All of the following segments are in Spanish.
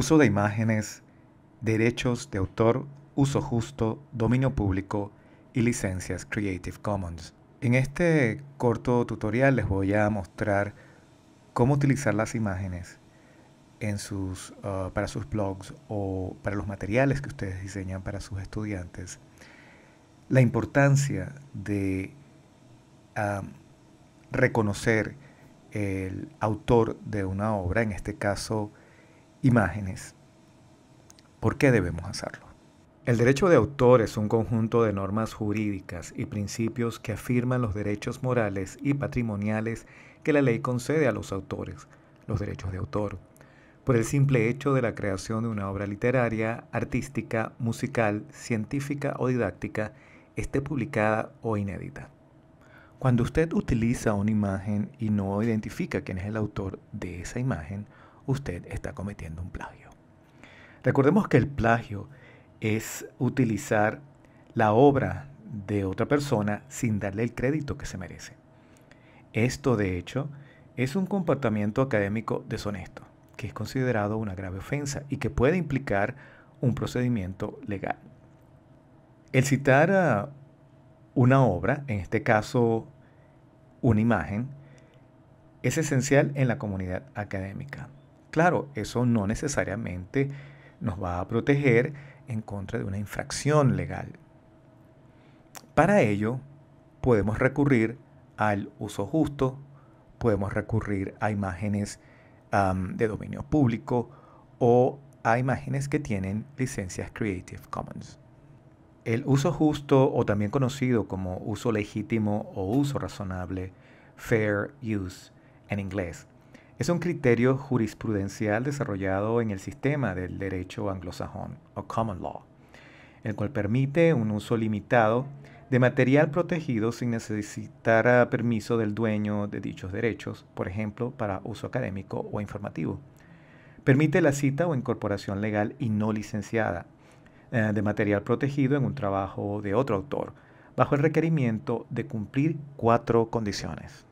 uso de imágenes, derechos de autor, uso justo, dominio público y licencias Creative Commons. En este corto tutorial les voy a mostrar cómo utilizar las imágenes uh, para sus blogs o para los materiales que ustedes diseñan para sus estudiantes. La importancia de um, reconocer el autor de una obra, en este caso imágenes. ¿Por qué debemos hacerlo? El derecho de autor es un conjunto de normas jurídicas y principios que afirman los derechos morales y patrimoniales que la ley concede a los autores, los derechos de autor, por el simple hecho de la creación de una obra literaria, artística, musical, científica o didáctica, esté publicada o inédita. Cuando usted utiliza una imagen y no identifica quién es el autor de esa imagen, usted está cometiendo un plagio. Recordemos que el plagio es utilizar la obra de otra persona sin darle el crédito que se merece. Esto, de hecho, es un comportamiento académico deshonesto, que es considerado una grave ofensa y que puede implicar un procedimiento legal. El citar una obra, en este caso una imagen, es esencial en la comunidad académica. Claro, eso no necesariamente nos va a proteger en contra de una infracción legal. Para ello, podemos recurrir al uso justo, podemos recurrir a imágenes de dominio público o a imágenes que tienen licencias Creative Commons. El uso justo o también conocido como uso legítimo o uso razonable, fair use en inglés, es un criterio jurisprudencial desarrollado en el sistema del derecho anglosajón o common law, el cual permite un uso limitado de material protegido sin necesitar permiso del dueño de dichos derechos, por ejemplo, para uso académico o informativo. Permite la cita o incorporación legal y no licenciada eh, de material protegido en un trabajo de otro autor, bajo el requerimiento de cumplir cuatro condiciones.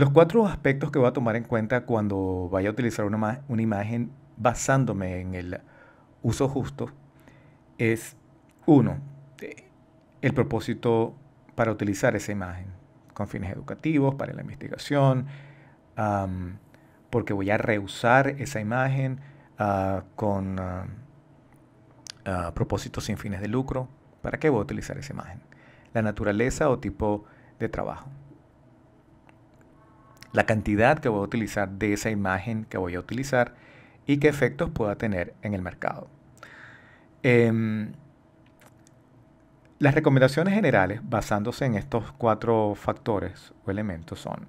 Los cuatro aspectos que voy a tomar en cuenta cuando vaya a utilizar una, una imagen basándome en el uso justo es, uno, eh, el propósito para utilizar esa imagen, con fines educativos, para la investigación, porque voy a reusar esa imagen ah, con ah, ah, propósitos sin fines de lucro. ¿Para qué voy a utilizar esa imagen? La naturaleza o tipo de trabajo la cantidad que voy a utilizar de esa imagen que voy a utilizar y qué efectos pueda tener en el mercado. Em, las recomendaciones generales basándose en estos cuatro factores o elementos son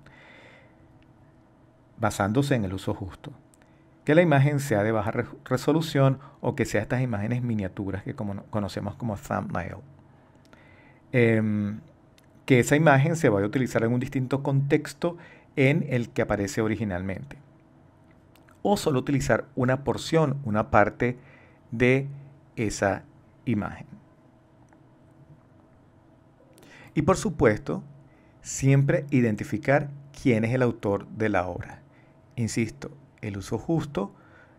basándose en el uso justo. Que la imagen sea de baja resolución o que sea estas imágenes miniaturas que como conocemos como thumbnail. Em, que esa imagen se vaya a utilizar en un distinto contexto en el que aparece originalmente. O solo utilizar una porción, una parte de esa imagen. Y por supuesto, siempre identificar quién es el autor de la obra. Insisto, el uso justo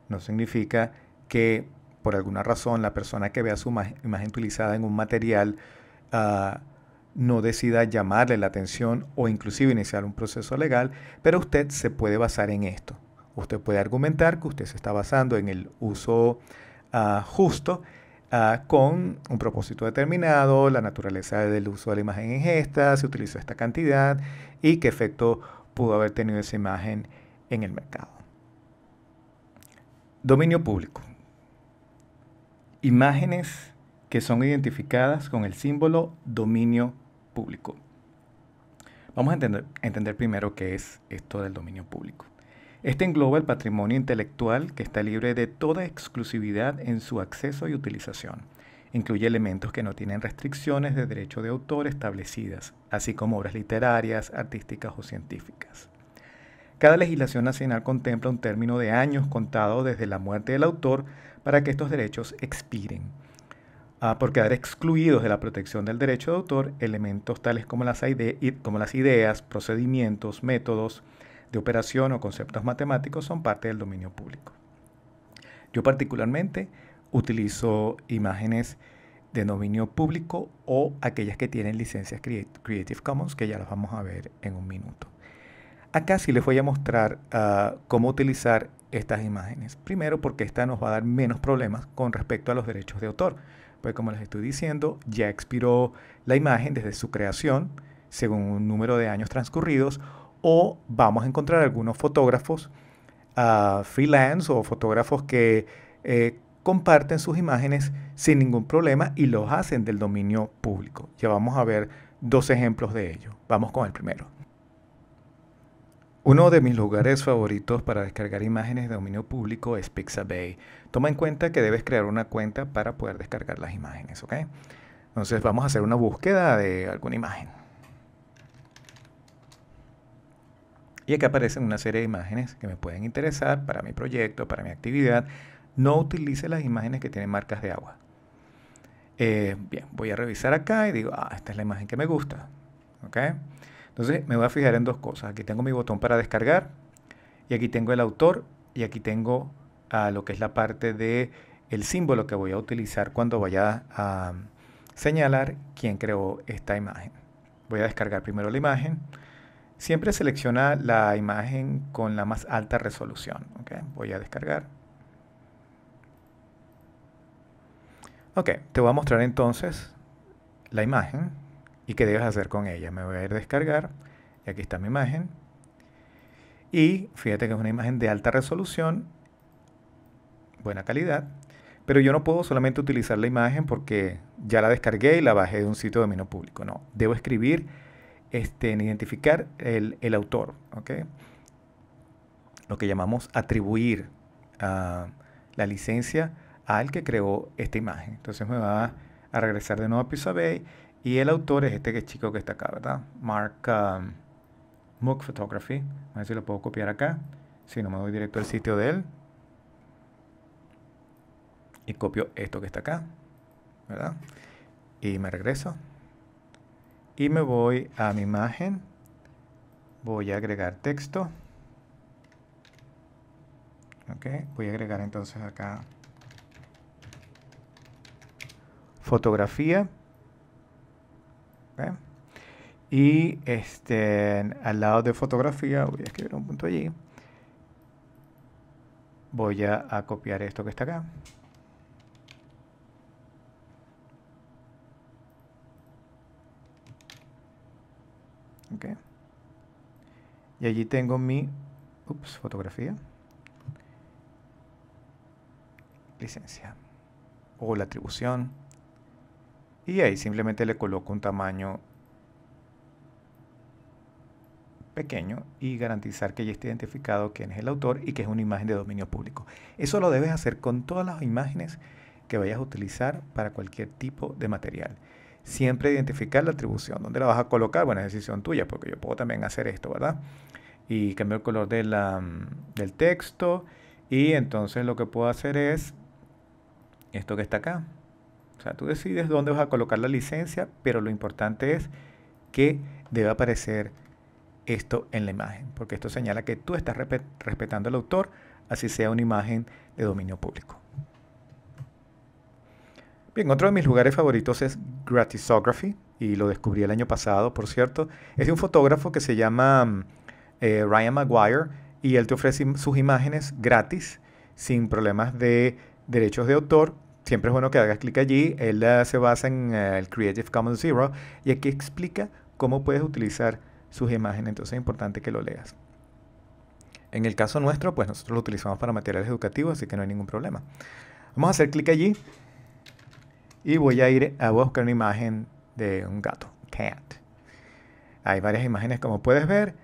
no significa que por alguna razón la persona que vea su imagen utilizada en un material ah, no decida llamarle la atención o inclusive iniciar un proceso legal, pero usted se puede basar en esto. Usted puede argumentar que usted se está basando en el uso ah, justo ah, con un propósito determinado, la naturaleza del uso de la imagen en esta, se utilizó esta cantidad y qué efecto pudo haber tenido esa imagen en el mercado. Dominio público. Imágenes que son identificadas con el símbolo dominio público. Vamos a entender, primero qué es esto del dominio público. Este engloba el patrimonio intelectual que está libre de toda exclusividad en su acceso y utilización. Incluye elementos que no tienen restricciones de derecho de autor establecidas, así como obras literarias, artísticas o científicas. Cada legislación nacional contempla un término de años contado desde la muerte del autor para que estos derechos expiren por quedar excluidos de la protección del derecho de autor elementos tales como las, ideas, procedimientos, métodos de operación o conceptos matemáticos son parte del dominio público. Yo particularmente utilizo imágenes de dominio público o aquellas que tienen licencias Creative Commons, que ya las vamos a ver en un minuto. Acá sí les voy a mostrar ah, cómo utilizar estas imágenes. Primero porque esta nos va a dar menos problemas con respecto a los derechos de autor pues como les estoy diciendo, ya expiró la imagen desde su creación, según un número de años transcurridos, o vamos a encontrar algunos fotógrafos ah, freelance o fotógrafos que eh, comparten sus imágenes sin ningún problema y los hacen del dominio público. Ya vamos a ver dos ejemplos de ello. Vamos con el primero. Uno de mis lugares favoritos para descargar imágenes de dominio público es Pixabay. Toma en cuenta que debes crear una cuenta para poder descargar las imágenes, ¿ok? Entonces vamos a hacer una búsqueda de alguna imagen. Y acá aparecen una serie de imágenes que me pueden interesar para mi proyecto, para mi actividad. No utilice las imágenes que tienen marcas de agua. Eh, bien, voy a revisar acá y digo, ah, esta es la imagen que me gusta, ¿ok? Entonces me voy a fijar en dos cosas. Aquí tengo mi botón para descargar y aquí tengo el autor y aquí tengo a ah, lo que es la parte de el símbolo que voy a utilizar cuando vaya a señalar quién creó esta imagen. Voy a descargar primero la imagen. Siempre selecciona la imagen con la más alta resolución. Voy a descargar. Ok, te voy a mostrar entonces la imagen y qué debes hacer con ella. Me voy a ir a descargar y aquí está mi imagen. Y fíjate que es una imagen de alta resolución, buena calidad, pero yo no puedo solamente utilizar la imagen porque ya la descargué y la bajé de un sitio de dominio público. No, debo escribir este, en identificar el, autor, lo que llamamos atribuir ah, la licencia al que creó esta imagen. Entonces me va a regresar de nuevo a Pixabay y el autor es este que es chico que está acá, ¿verdad? Mark um, Photography. A ver si lo puedo copiar acá. Si no me voy directo al sitio de él. Y copio esto que está acá, ¿verdad? Y me regreso. Y me voy a mi imagen. Voy a agregar texto. Ok, voy a agregar entonces acá fotografía. Y este, al lado de fotografía, voy a escribir un punto allí. Voy a, copiar esto que está acá. Okay. Y allí tengo mi ups, fotografía. Licencia. O la atribución y ahí simplemente le coloco un tamaño pequeño y garantizar que ya esté identificado quién es el autor y que es una imagen de dominio público. Eso lo debes hacer con todas las imágenes que vayas a utilizar para cualquier tipo de material. Siempre identificar la atribución. ¿Dónde la vas a colocar? Bueno, es decisión tuya, porque yo puedo también hacer esto, ¿verdad? Y cambio el color mm, del texto. Y entonces lo que puedo hacer es esto que está acá, o sea, tú decides dónde vas a colocar la licencia, pero lo importante es que debe aparecer esto en la imagen, porque esto señala que tú estás respetando al autor, así sea una imagen de dominio público. Bien, otro de mis lugares favoritos es Gratisography, y lo descubrí el año pasado, por cierto. Es de un fotógrafo que se llama eh, Ryan Maguire, y él te ofrece sus imágenes gratis, sin problemas de derechos de autor, siempre es bueno que hagas clic allí. Él eh, se basa en eh, el Creative Commons Zero y aquí explica cómo puedes utilizar sus imágenes. Entonces es importante que lo leas. En el caso nuestro, pues nosotros lo utilizamos para materiales educativos, así que no hay ningún problema. Vamos a hacer clic allí y voy a ir a buscar una imagen de un gato, cat. Hay varias imágenes como puedes ver.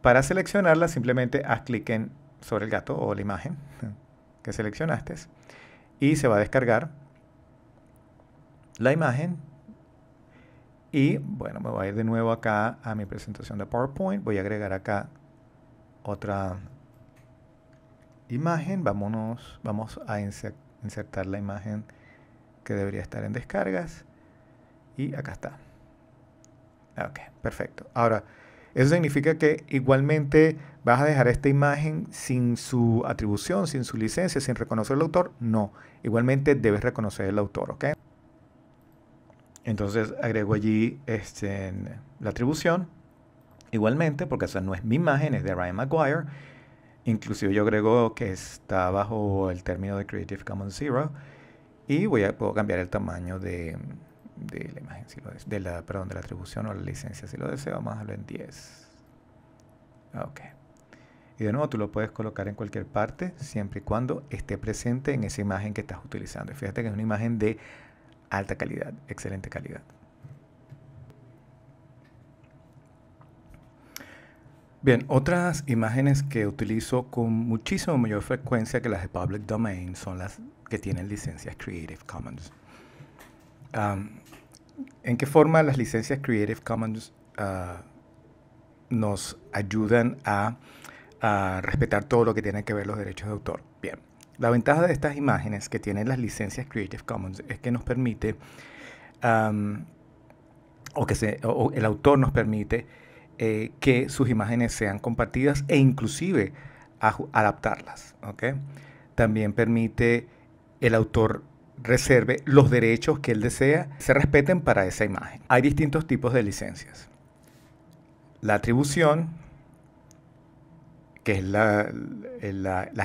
Para seleccionarlas, simplemente haz clic en sobre el gato o la imagen que seleccionaste y se va a descargar la imagen. Y bueno, me voy a ir de nuevo acá a mi presentación de PowerPoint. Voy a agregar acá otra imagen. Vámonos, vamos a insertar la imagen que debería estar en descargas. Y acá está. Ok, perfecto. Ahora, eso significa que igualmente vas a dejar esta imagen sin su atribución, sin su licencia, sin reconocer el autor. No, igualmente debes reconocer el autor, ¿ok? Entonces agrego allí este, la atribución, igualmente, porque esa no es mi imagen, es de Ryan mcguire Inclusive yo agrego que está bajo el término de Creative Commons Zero y voy a, puedo cambiar el tamaño de, de la imagen si lo de la, perdón, de la atribución o la licencia si lo deseo, a lo en 10. Ah, ok. Y de nuevo tú lo puedes colocar en cualquier parte siempre y cuando esté presente en esa imagen que estás utilizando. fíjate que es una imagen de alta calidad, excelente calidad. Bien, otras imágenes que utilizo con muchísimo mayor frecuencia que las de Public Domain son las que tienen licencias Creative Commons. ¿En qué forma las licencias Creative Commons ah, nos ayudan a, respetar todo lo que tiene que ver los derechos de autor? Bien, la ventaja de estas imágenes que tienen las licencias Creative Commons es que nos permite, o que el autor nos permite eh, que sus imágenes sean compartidas e inclusive adaptarlas. También permite el autor reserve los derechos que él desea se respeten para esa imagen. Hay distintos tipos de licencias. La atribución, que es la,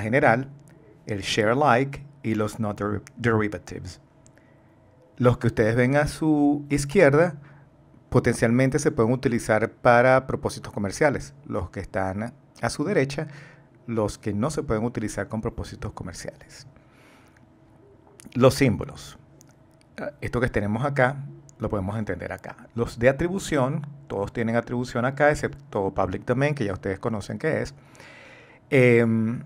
general, el share alike y los no derivatives. Los que ustedes ven a su izquierda potencialmente se pueden utilizar para propósitos comerciales. Los que están a su derecha, los que no se pueden utilizar con propósitos comerciales. Los símbolos. Esto que tenemos acá lo podemos entender acá. Los de atribución, todos tienen atribución acá, excepto public domain, que ya ustedes conocen que es, em,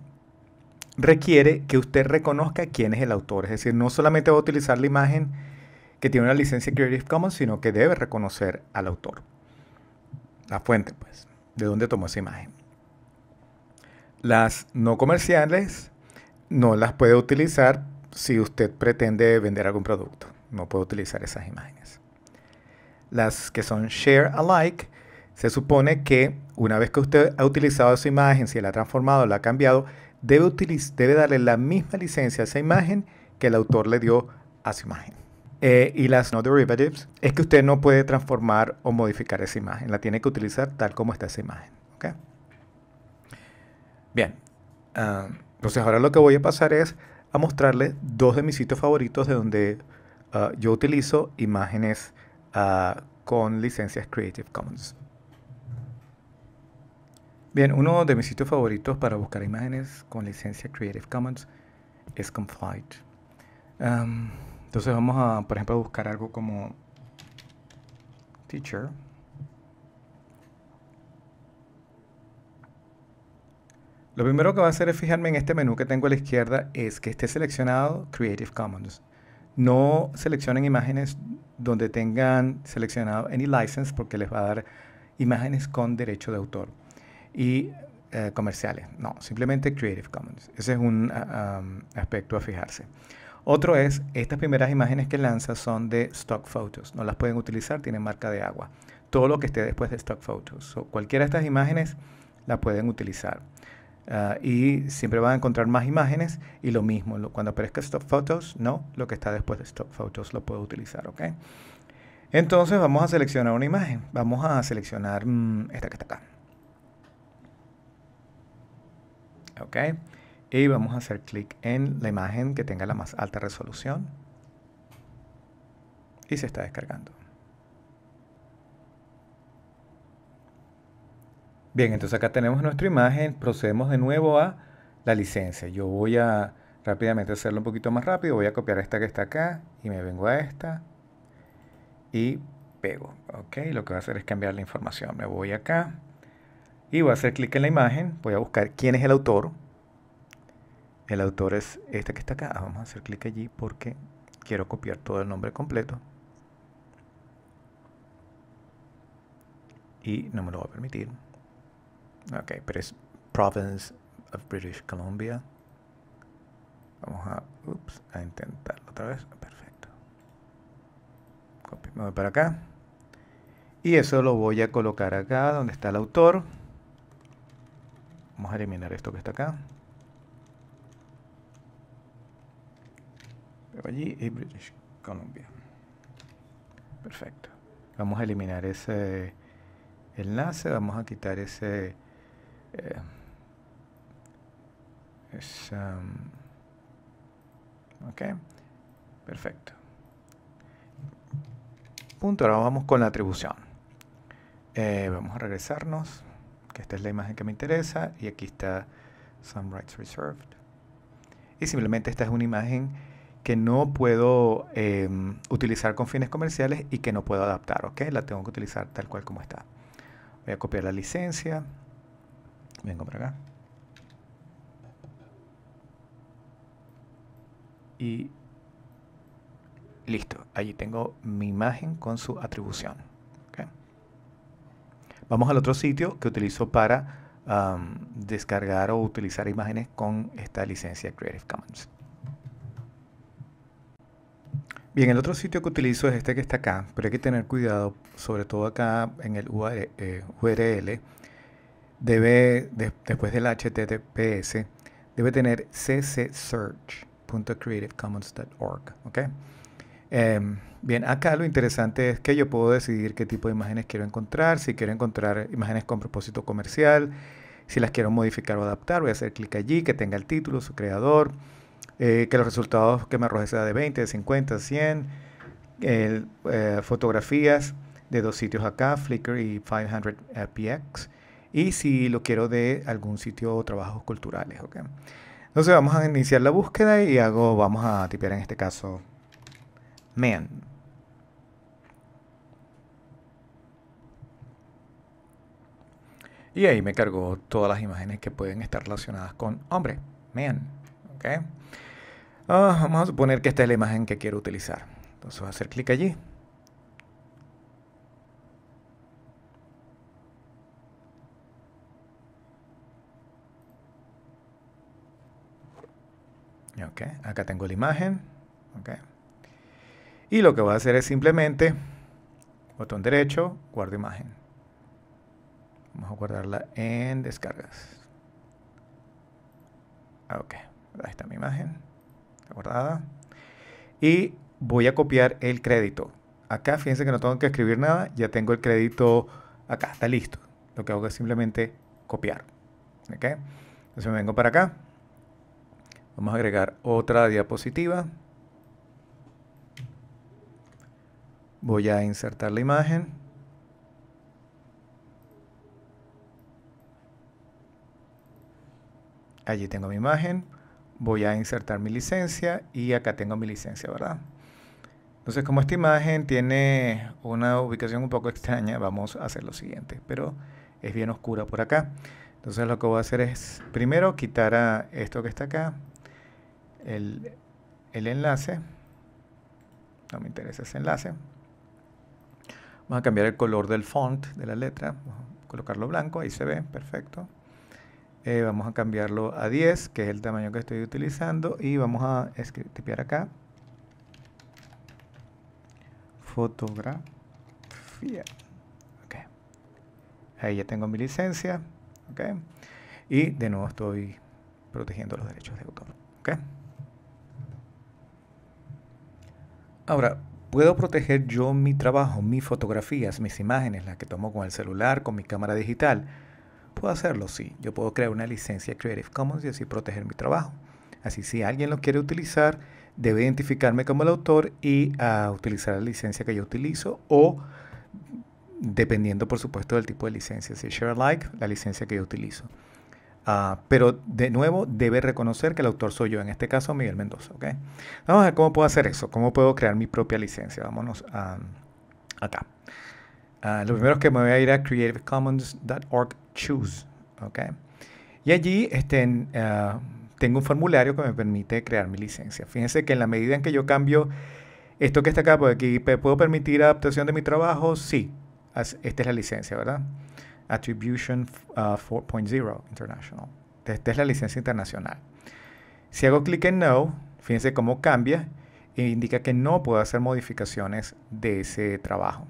requiere que usted reconozca quién es el autor. Es decir, no solamente va a utilizar la imagen que tiene una licencia Creative Commons, sino que debe reconocer al autor. La fuente, pues, de dónde tomó esa imagen. Las no comerciales no las puede utilizar si usted pretende vender algún producto. No puede utilizar esas imágenes. Las que son share alike, se supone que una vez que usted ha utilizado esa imagen, si la ha transformado, la ha cambiado, debe, darle la misma licencia a esa imagen que el autor le dio a su imagen. Eh, y las no derivatives es que usted no puede transformar o modificar esa imagen, la tiene que utilizar tal como está esa imagen. ¿okay? Bien, ah, entonces ahora lo que voy a pasar es a mostrarles dos de mis sitios favoritos de donde ah, yo utilizo imágenes ah, con licencias Creative Commons. Bien, uno de mis sitios favoritos para buscar imágenes con licencia Creative Commons es Conflight. entonces vamos a, por ejemplo, buscar algo como teacher. Lo primero que va a hacer es fijarme en este menú que tengo a la izquierda, es que esté seleccionado Creative Commons. No seleccionen imágenes donde tengan seleccionado any license porque les va a dar imágenes con derecho de autor y eh, comerciales. No, simplemente Creative Commons. Ese es un ah, aspecto a fijarse. Otro es, estas primeras imágenes que lanza son de stock photos. No las pueden utilizar, tienen marca de agua. Todo lo que esté después de stock photos. So, cualquiera de estas imágenes la pueden utilizar. Ah, y siempre van a encontrar más imágenes y lo mismo, cuando aparezca Stop Photos, no, lo que está después de Stop Photos lo puedo utilizar, ¿ok? Entonces vamos a seleccionar una imagen, vamos a seleccionar mm, esta que está acá. ¿Ok? Y vamos a hacer clic en la imagen que tenga la más alta resolución. Y se está descargando. Bien, entonces acá tenemos nuestra imagen, procedemos de nuevo a la licencia. Yo voy a rápidamente hacerlo un poquito más rápido, voy a copiar esta que está acá y me vengo a esta y pego. Ok, lo que voy a hacer es cambiar la información. Me voy acá y voy a hacer clic en la imagen, voy a buscar quién es el autor. El autor es este que está acá. Vamos a hacer clic allí porque quiero copiar todo el nombre completo. Y no me lo va a permitir. Ok, pero es Province of British Columbia. Vamos a, ups, a intentarlo otra vez. Perfecto. Copio, me para acá. Y eso lo voy a colocar acá donde está el autor. Vamos a eliminar esto que está acá. allí y British Columbia. Perfecto. Vamos a eliminar ese enlace, vamos a quitar ese eh, um, ok, perfecto. Punto, ahora vamos con la atribución. Eh, vamos a regresarnos, que esta es la imagen que me interesa, y aquí está Some Rights Reserved. Y simplemente esta es una imagen que no puedo em, utilizar con fines comerciales y que no puedo adaptar, ¿ok? La tengo que utilizar tal cual como está. Voy a copiar la licencia, Vengo por acá. Y listo, allí tengo mi imagen con su atribución. Vamos al otro sitio que utilizo para um, descargar o utilizar imágenes con esta licencia Creative Commons. Bien, el otro sitio que utilizo es este que está acá, pero hay que tener cuidado, sobre todo acá en el URL, eh, debe, después del HTTPS, debe tener ccsearch.creativecommons.org. ¿okay? Em, bien, acá lo interesante es que yo puedo decidir qué tipo de imágenes quiero encontrar, si quiero encontrar imágenes con propósito comercial, si las quiero modificar o adaptar, voy a hacer clic allí, que tenga el título, su creador, eh, que los resultados que me arroje sea de 20, de 50, 100, eh, fotografías de dos sitios acá, Flickr y 500px y si lo quiero de algún sitio o trabajos culturales. Entonces vamos a iniciar la búsqueda y hago, vamos a tipear en este caso man. Y ahí me cargó todas las imágenes que pueden estar relacionadas con hombre, man. Ah, vamos a suponer que esta es la imagen que quiero utilizar. Entonces voy a hacer clic allí. Acá tengo la imagen. Y lo que voy a hacer es simplemente, botón derecho, guardo imagen. Vamos a guardarla en descargas. Ah, ok, ahí está mi imagen. guardada. Y voy a copiar el crédito. Acá fíjense que no tengo que escribir nada. Ya tengo el crédito acá, está listo. Lo que hago es simplemente copiar. ¿Ok? Entonces me vengo para acá. Vamos a agregar otra diapositiva. Voy a insertar la imagen. Allí tengo mi imagen. Voy a insertar mi licencia y acá tengo mi licencia, ¿verdad? Entonces, como esta imagen tiene una ubicación un poco extraña, vamos a hacer lo siguiente, pero es bien oscura por acá. Entonces, lo que voy a hacer es primero quitar a esto que está acá, el, enlace. No me interesa ese enlace. Vamos a cambiar el color del font de la letra. colocarlo blanco, ahí se ve, perfecto. Eh, vamos a cambiarlo a 10, que es el tamaño que estoy utilizando. Y vamos a tipear acá. Fotografía. Ahí ya tengo mi licencia. Y de nuevo estoy protegiendo los derechos de autor. Okay. Ahora, puedo proteger yo mi trabajo, mis fotografías, mis imágenes, las que tomo con el celular, con mi cámara digital. Puedo hacerlo, sí. Yo puedo crear una licencia Creative Commons y así proteger mi trabajo. Así si alguien lo quiere utilizar, debe identificarme como el autor y ah, utilizar la licencia que yo utilizo o dependiendo por supuesto del tipo de licencia, si share alike, la licencia que yo utilizo. Ah, pero de nuevo debe reconocer que el autor soy yo, en este caso Miguel Mendoza. Vamos a ver cómo puedo hacer eso, cómo puedo crear mi propia licencia. Vámonos acá. Ah, lo primero es que me voy a ir a creativecommons.org choose. Y allí este, ah, tengo un formulario que me permite crear mi licencia. Fíjense que en la medida en que yo cambio esto que está acá por aquí, ¿puedo permitir adaptación de mi trabajo? Sí, esta es la licencia, ¿verdad? Attribution 4.0 uh, International. Esta es la licencia internacional. Si hago clic en No, fíjense cómo cambia e indica que no puedo hacer modificaciones de ese trabajo.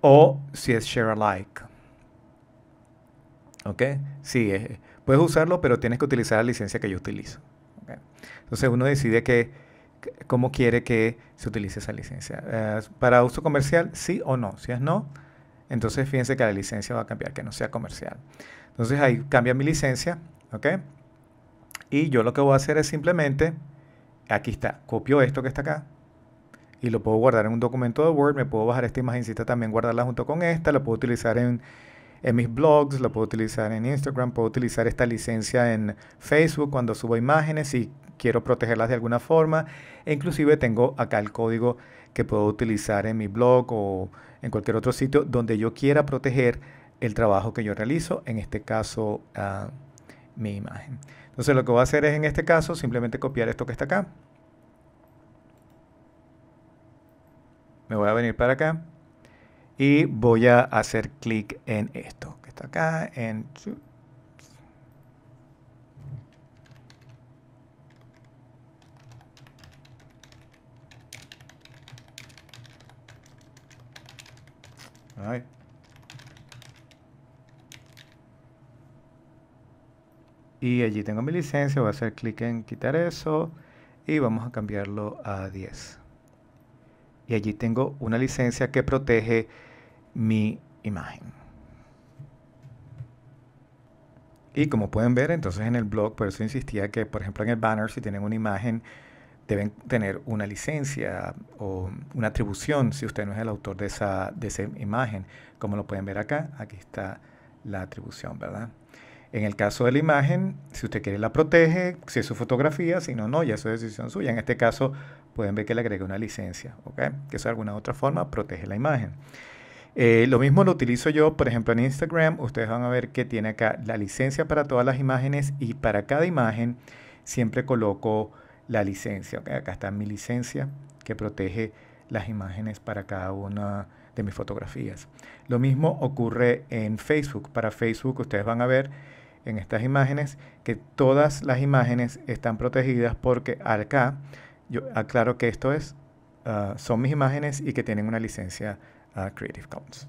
O si es Share Alike. ¿Ok? Sí, eh, puedes usarlo, pero tienes que utilizar la licencia que yo utilizo. Entonces uno decide que, cómo quiere que se utilice esa licencia. Eh, para uso comercial, sí o no. Si es no, entonces fíjense que la licencia va a cambiar, que no sea comercial. Entonces ahí cambia mi licencia, ¿ok? Y yo lo que voy a hacer es simplemente, aquí está, copio esto que está acá y lo puedo guardar en un documento de Word, me puedo bajar esta imagencita también, guardarla junto con esta, la puedo utilizar en, mis blogs, la puedo utilizar en Instagram, puedo utilizar esta licencia en Facebook cuando subo imágenes y quiero protegerlas de alguna forma. E inclusive tengo acá el código que puedo utilizar en mi blog o en cualquier otro sitio donde yo quiera proteger el trabajo que yo realizo, en este caso ah, mi imagen. Entonces lo que voy a hacer es en este caso simplemente copiar esto que está acá. Me voy a venir para acá y voy a hacer clic en esto que está acá, en Y allí tengo mi licencia, voy a hacer clic en quitar eso y vamos a cambiarlo a 10. Y allí tengo una licencia que protege mi imagen. Y como pueden ver, entonces en el blog, por eso insistía que, por ejemplo, en el banner, si tienen una imagen deben tener una licencia o una atribución si usted no es el autor de esa, esa imagen. Como lo pueden ver acá, aquí está la atribución, ¿verdad? En el caso de la imagen, si usted quiere la protege, si es su fotografía, si no, no, ya es su decisión suya. En este caso, pueden ver que le agregué una licencia, ¿ok? Que eso de alguna otra forma protege la imagen. Eh, lo mismo lo utilizo yo, por ejemplo, en Instagram. Ustedes van a ver que tiene acá la licencia para todas las imágenes y para cada imagen siempre coloco la licencia. acá está mi licencia que protege las imágenes para cada una de mis fotografías. Lo mismo ocurre en Facebook. Para Facebook ustedes van a ver en estas imágenes que todas las imágenes están protegidas porque acá yo aclaro que esto es, ah, son mis imágenes y que tienen una licencia ah, Creative Commons.